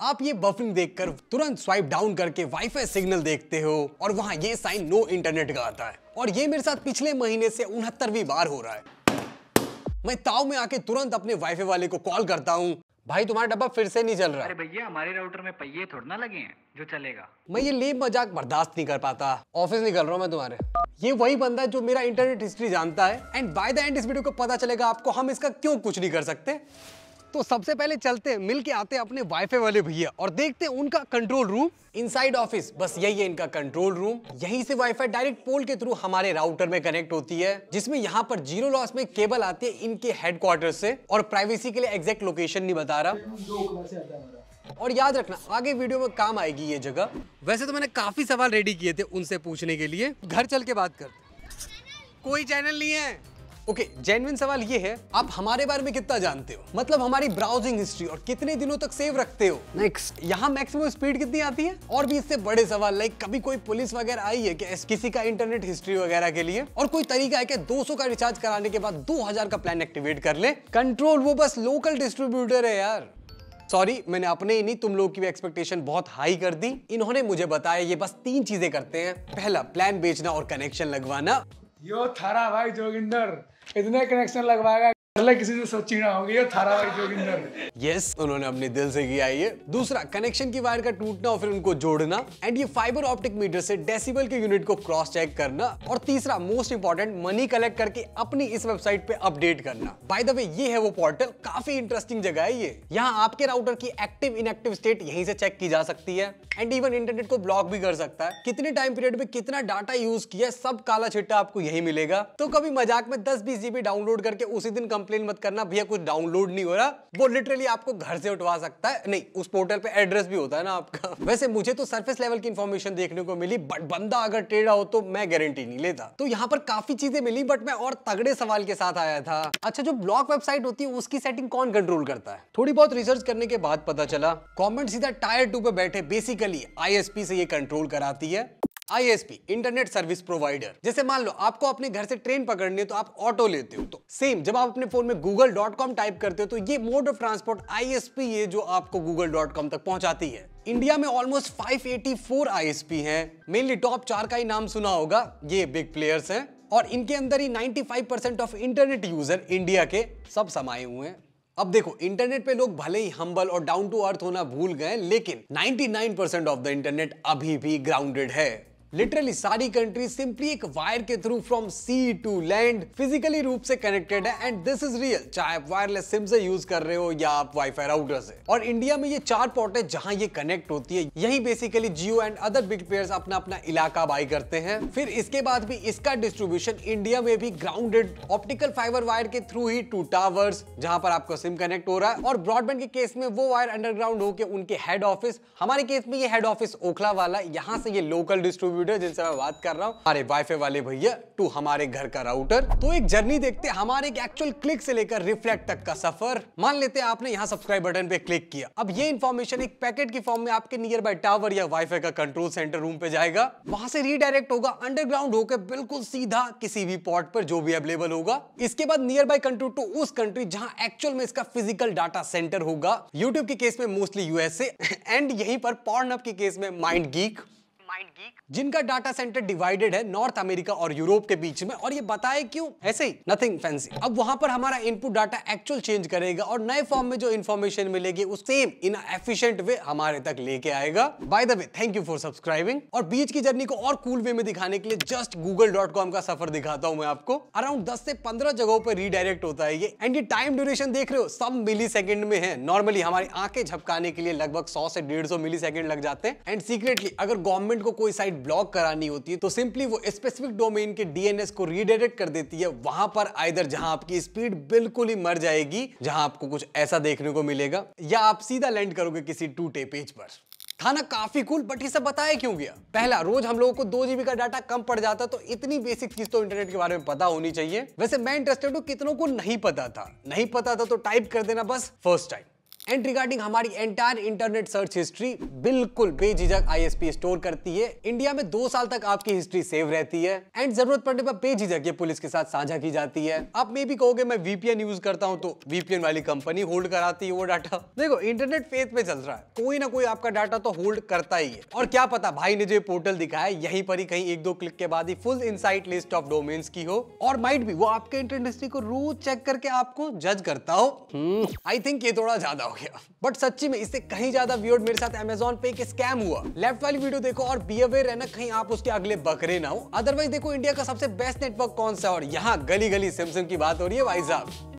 आप ये बफरिंग देखकर तुरंत स्वाइप डाउन करके वाईफाई सिग्नल देखते हो और वहाँ ये साइन नो इंटरनेट का आता है और ये मेरे साथ पिछले महीने से उनहत्तरवीं बार हो रहा है मैं ताव में आके तुरंत अपने वाईफाई वाले को कॉल करता हूँ भाई तुम्हारा डब्बा फिर से नहीं चल रहा अरे भैया हमारे राउटर में पहिए थोड़ा ना लगे हैं जो चलेगा मैं ये लेब मजाक बर्दाश्त नहीं कर पाता ऑफिस निकल रहा हूँ मैं तुम्हारे ये वही बंदा है जो मेरा इंटरनेट हिस्ट्री जानता है एंड बाय द एंड इस वीडियो को पता चलेगा आपको हम इसका क्यों कुछ नहीं कर सकते तो सबसे पहले चलते हैं मिलके आते हैं अपने वाईफाई वाले भैया और देखते हैं उनका कंट्रोल रूम इनसाइड ऑफिस बस यही है इनका कंट्रोल रूम यहीं से वाईफाई डायरेक्ट पोल के थ्रू हमारे राउटर में कनेक्ट होती है जिसमें यहाँ पर जीरो लॉस में केबल आती है इनके हेडक्वार्टर से और प्राइवेसी के लिए एग्जैक्ट लोकेशन नहीं बता रहा और याद रखना आगे वीडियो में काम आएगी ये जगह वैसे तो मैंने काफी सवाल रेडी किए थे उनसे पूछने के लिए घर चल के बात करते कोई चैनल नहीं है ओके okay, जेनविन सवाल ये है आप हमारे बारे में कितना जानते हो मतलब हमारी ब्राउजिंग हिस्ट्री और कितने दिनों तक सेव रखते हो नेक्स्ट यहाँ मैक्सिमम स्पीड कितनी आती है और भी इससे बड़े सवाल लाइक कभी कोई पुलिस वगैरह आई है कि किसी का इंटरनेट हिस्ट्री वगैरह के लिए और कोई तरीका है कि 200 का रिचार्ज कराने के बाद दो का प्लान एक्टिवेट कर ले कंट्रोल वो बस लोकल डिस्ट्रीब्यूटर है यार सॉरी मैंने अपने ही नहीं तुम लोगों की भी एक्सपेक्टेशन बहुत हाई कर दी इन्होंने मुझे बताया ये बस तीन चीजें करते हैं पहला प्लान बेचना और कनेक्शन लगवाना यो थारा भाई जोगिंदर इतने कनेक्शन लगवाएगा अल्लाह किसी से सचिना हो गया थारा भाई जोगिंदर यस उन्होंने अपने दिल से किया ये दूसरा कनेक्शन की वायर का टूटना और फिर उनको जोड़ना एंड ये फाइबर ऑप्टिक मीटर से डेसिबल के यूनिट को क्रॉस चेक करना और तीसरा मोस्ट इंपॉर्टेंट मनी कलेक्ट करके अपनी इस वेबसाइट पे अपडेट करना बाय द वे ये है वो पोर्टल काफी इंटरेस्टिंग जगह है ये यहाँ आपके राउटर की एक्टिव इनएक्टिव स्टेट यहीं से चेक की जा सकती है एंड इवन इंटरनेट को ब्लॉक भी कर सकता है कितने टाइम पीरियड में कितना डाटा यूज किया सब काला छिट्टा आपको यही मिलेगा तो कभी मजाक में दस बीस जीबी डाउनलोड करके उसी दिन कंपनी कंप्लेन मत करना भैया कुछ डाउनलोड नहीं हो रहा वो लिटरली आपको घर से उठवा सकता है नहीं उस पोर्टल पे एड्रेस भी होता है ना आपका वैसे मुझे तो सरफेस लेवल की इन्फॉर्मेशन देखने को मिली बट बंदा अगर टेढ़ा हो तो मैं गारंटी नहीं लेता तो यहाँ पर काफी चीजें मिली बट मैं और तगड़े सवाल के साथ आया था अच्छा जो ब्लॉक वेबसाइट होती है उसकी सेटिंग कौन कंट्रोल करता है थोड़ी बहुत रिसर्च करने के बाद पता चला कॉमेंट सीधा टायर टू पे बैठे बेसिकली आई से ये कंट्रोल कराती है आईएसपी इंटरनेट सर्विस प्रोवाइडर जैसे मान लो आपको अपने घर से ट्रेन पकड़नी है तो आप ऑटो लेते हो तो सेम जब आप अपने फोन में गूगल डॉट कॉम टाइप करते हो तो ये मोड ऑफ ट्रांसपोर्ट आईएसपी ये जो आपको गूगल डॉट कॉम तक पहुंचाती है इंडिया में ऑलमोस्ट 584 पी है मेनली टॉप चार का ही नाम सुना होगा ये बिग प्लेयर्स हैं और इनके अंदर ही 95% ऑफ इंटरनेट यूजर इंडिया के सब समाये हुए हैं अब देखो इंटरनेट पे लोग भले ही हम्बल और डाउन टू अर्थ होना भूल गए लेकिन 99% ऑफ द इंटरनेट अभी भी ग्राउंडेड है लिटरली सारी कंट्री सिंपली एक वायर के through from sea to land physically रूप से कनेक्टेड है एंड दिस इज रियल चाहे आप वायरलेस सिम से यूज कर रहे हो या आप वाईफाई राउटर से और इंडिया में ये चार पोर्ट है जहां ये कनेक्ट होती है यही basically Jio and other big players अपना अपना इलाका बाई करते हैं फिर इसके बाद भी इसका डिस्ट्रीब्यूशन इंडिया में भी ग्राउंडेड ऑप्टिकल फाइबर वायर के थ्रू ही टू टावर्स जहां पर आपका सिम कनेक्ट हो रहा है और ब्रॉडबैंड के केस में वो वायर अंडरग्राउंड होकर उनके हेड ऑफिस हमारे केस में ये हेड ऑफिस ओखला वाला यहाँ से ये लोकल डिस्ट्रीब्यूट वीडियो जिनसे मैं बात कर रहा हूँ हमारे वाईफाई वाले भैया टू हमारे घर का राउटर तो एक जर्नी देखते हमारे एक्चुअल क्लिक से लेकर रिफ्लेक्ट तक का सफर मान लेते हैं आपने यहाँ सब्सक्राइब बटन पे क्लिक किया अब ये इन्फॉर्मेशन एक पैकेट की फॉर्म में आपके नियर बाई टावर या वाईफाई का कंट्रोल सेंटर रूम पे जाएगा वहाँ से रीडायरेक्ट होगा अंडरग्राउंड होकर बिल्कुल सीधा किसी भी पॉट पर जो भी अवेलेबल होगा इसके बाद नियर बाई कंट्रोल टू उस कंट्री जहाँ एक्चुअल में इसका फिजिकल डाटा सेंटर होगा यूट्यूब के केस में मोस्टली यूएसए एंड यही पर पॉर्नअप के केस में माइंड गीक जिनका डाटा सेंटर डिवाइडेड है नॉर्थ अमेरिका और यूरोप के बीच में और ये बताए क्यों ऐसे ही नथिंग फैंसी अब वहां पर हमारा इनपुट डाटा एक्चुअल चेंज करेगा और नए फॉर्म में जो इन्फॉर्मेशन मिलेगी उस सेम इन एफिशिएंट वे हमारे तक लेके आएगा by the way thank you for subscribing और बीच की जर्नी को और कूल वे में दिखाने के लिए जस्ट गूगल का सफर दिखाता हूँ मैं आपको अराउंड दस से पंद्रह जगहों पर रिडायरेक्ट होता है ये एंड ये टाइम ड्यूरेशन देख रहे हो सब मिली में है नॉर्मली हमारी आंखें झपकाने के लिए लगभग सौ से डेढ़ सौ मिली लग जाते हैं एंड सीक्रेटली अगर गवर्नमेंट सर्वेंट को कोई साइट ब्लॉक करानी होती है तो सिंपली वो स्पेसिफिक डोमेन के डीएनएस को रीडायरेक्ट कर देती है वहां पर आइधर जहां आपकी स्पीड बिल्कुल ही मर जाएगी जहां आपको कुछ ऐसा देखने को मिलेगा या आप सीधा लैंड करोगे किसी टूटे पेज पर था ना काफी कूल बट ये सब बताया क्यों गया पहला रोज हम लोगों को दो जीबी का डाटा कम पड़ जाता तो इतनी बेसिक चीज तो इंटरनेट के बारे में पता होनी चाहिए वैसे मैं इंटरेस्टेड हूँ कितनों को नहीं पता था नहीं पता था तो टाइप कर देना बस फर्स्ट टाइम एंड रिगार्डिंग हमारी एंटायर इंटरनेट सर्च हिस्ट्री बिल्कुल बेझिझक आईएसपी स्टोर करती है इंडिया में दो साल तक आपकी हिस्ट्री सेव रहती है एंड जरूरत पड़ने पर बेझिझक ये पुलिस के साथ साझा की जाती है आप मे भी कहोगे मैं वीपीएन यूज करता हूँ तो वीपीएन वाली कंपनी होल्ड कराती है वो डाटा देखो इंटरनेट फेज पे चल रहा है कोई ना कोई आपका डाटा तो होल्ड करता ही है और क्या पता भाई ने जो पोर्टल दिखाया यही पर ही कहीं एक दो क्लिक के बाद ही full insight list of domains की हो और माइट भी वो आपके इंटरनेट हिस्ट्री को रोज चेक करके आपको जज करता हो आई हम्म। थिंक ये थोड़ा ज्यादा हो गया बट सच्ची में इससे कहीं ज्यादा व्यूअर्ड मेरे साथ एमेजोन पे एक स्कैम हुआ लेफ्ट वाली वीडियो देखो और बी अवेयर रहना कहीं आप उसके अगले बकरे ना हो अदरवाइज देखो इंडिया का सबसे बेस्ट नेटवर्क कौन सा और यहाँ गली गली सैमसंग की बात हो रही है भाई साहब